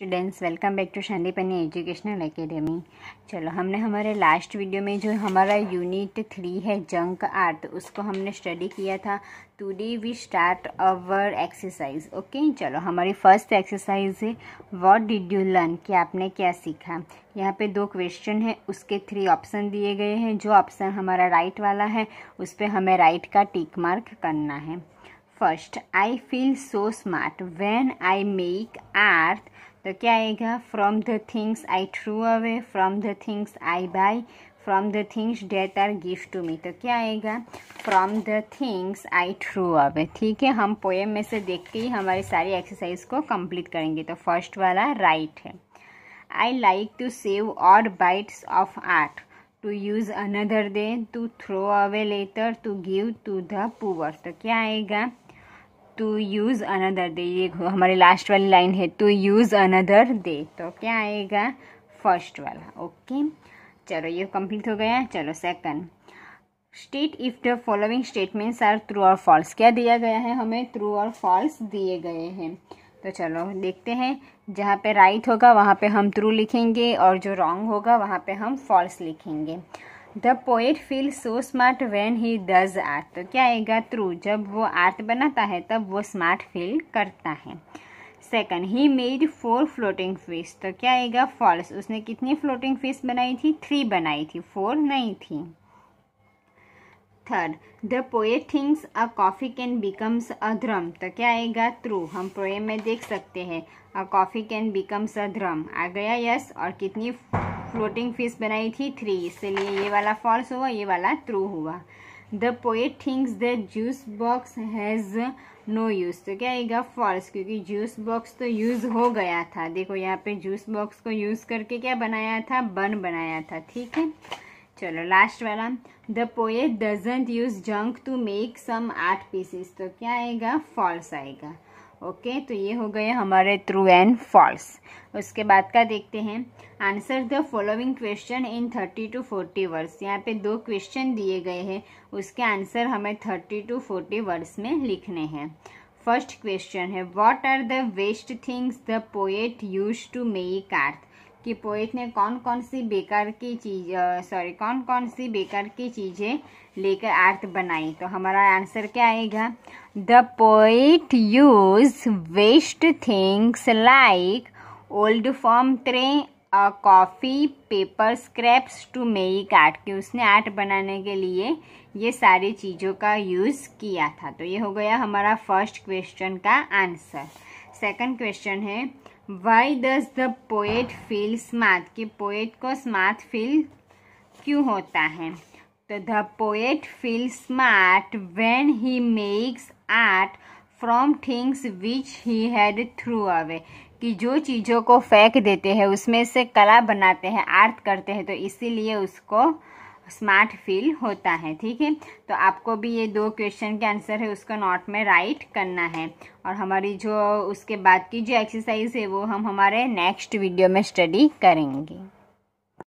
students welcome back to Shantipani educational academy चलो हमने हमारे लास्ट वीडियो में जो हमारा यूनिट थ्री है जंक आर्ट उसको हमने स्टडी किया था today we start our exercise okay चलो हमारी फर्स्ट एक्सरसाइज है व्हाट डिड यू लर्न कि आपने क्या सीखा यहाँ पे दो क्वेश्चन है उसके थ्री ऑप्शन दिए गए हैं जो ऑप्शन हमारा राइट वाला है उस पर हमें राइट का टिक मार्क करना है first I feel so smart when I make art तो क्या आएगा from the things I throw away from the things I buy from the things that are gift to me तो क्या आएगा from the things I throw away ठीक है हम poem में से देखते ही हमारी सारी एक्सरसाइज को कंप्लीट करेंगे तो फर्स्ट वाला राइट है आई लाइक टू सेव और bites of art to use another day to throw away later to give to the poor तो क्या आएगा टू यूज़ अनदर डे ये हमारी लास्ट वाली लाइन है टू यूज़ अनदर डे तो क्या आएगा फर्स्ट वाला ओके चलो ये कंप्लीट हो गया चलो second state if the following statements are true और फॉल्स क्या दिया गया है हमें ट्रू और फॉल्स दिए गए हैं तो चलो देखते हैं जहाँ पे राइट right होगा वहाँ पे हम ट्रू लिखेंगे और जो रॉन्ग होगा वहाँ पे हम फॉल्स लिखेंगे the poet feel so smart when he does art तो क्या आएगा थ्रू जब वो आर्ट बनाता है तब वो स्मार्ट फील करता है second he made four floating fish तो क्या आएगा फॉल्स उसने कितनी फ्लोटिंग फिश बनाई थी थ्री बनाई थी फोर नहीं थी third the poet things a coffee can becomes a drum तो क्या आएगा थ्रू हम पोए में देख सकते हैं a coffee can becomes a drum आ गया यस और कितनी फ्लोटिंग फिश बनाई थी थ्री इसलिए ये वाला फॉल्स हुआ ये वाला ट्रू हुआ the poet things the juice box has no use तो क्या आएगा फॉल्स क्योंकि जूस बॉक्स तो यूज़ हो गया था देखो यहाँ पे जूस बॉक्स को यूज़ करके क्या बनाया था बन बनाया था ठीक है चलो लास्ट वाला the poet doesn't use junk to make some art pieces तो क्या आएगा फॉल्स आएगा ओके okay, तो ये हो गए हमारे ट्रू एंड फॉल्स उसके बाद का देखते हैं answer the following question in thirty to forty words यहाँ पे दो क्वेश्चन दिए गए हैं उसके आंसर हमें थर्टी टू फोर्टी वर्ड्स में लिखने हैं फर्स्ट क्वेश्चन है what are the waste things the poet use to make art कि पोइट ने कौन कौन सी बेकार की चीज सॉरी कौन कौन सी बेकार की चीज़ें लेकर आर्ट बनाई तो हमारा आंसर क्या आएगा the poet use waste things like old foam tray coffee paper scraps to make art कि उसने आर्ट बनाने के लिए ये सारी चीज़ों का यूज़ किया था तो ये हो गया हमारा फर्स्ट क्वेश्चन का आंसर सेकंड क्वेश्चन है why does the poet feel smart कि पोएट को स्मार्ट फील क्यों होता है तो the poet feel smart when he makes art from things which he had throw away कि जो चीज़ों को फेंक देते हैं उसमें से कला बनाते हैं आर्ट करते हैं तो इसीलिए उसको स्मार्ट फील होता है ठीक है तो आपको भी ये दो क्वेश्चन के आंसर है उसको नोट में राइट करना है और हमारी जो उसके बाद की जो एक्सरसाइज है वो हम हमारे नेक्स्ट वीडियो में स्टडी करेंगे